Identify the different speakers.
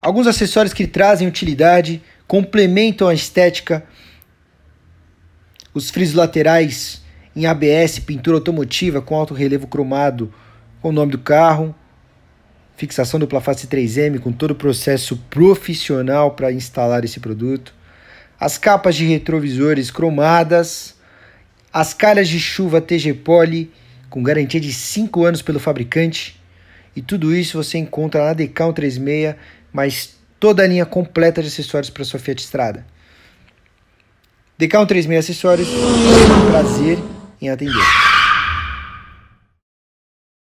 Speaker 1: Alguns acessórios que trazem utilidade, complementam a estética. Os frisos laterais em ABS, pintura automotiva com alto relevo cromado com o nome do carro. Fixação dupla face 3M com todo o processo profissional para instalar esse produto. As capas de retrovisores cromadas. As calhas de chuva TG Poly com garantia de 5 anos pelo fabricante. E tudo isso você encontra na Decal 36 mas toda a linha completa de acessórios para sua Fiat Estrada. DK136 Acessórios, prazer em atender.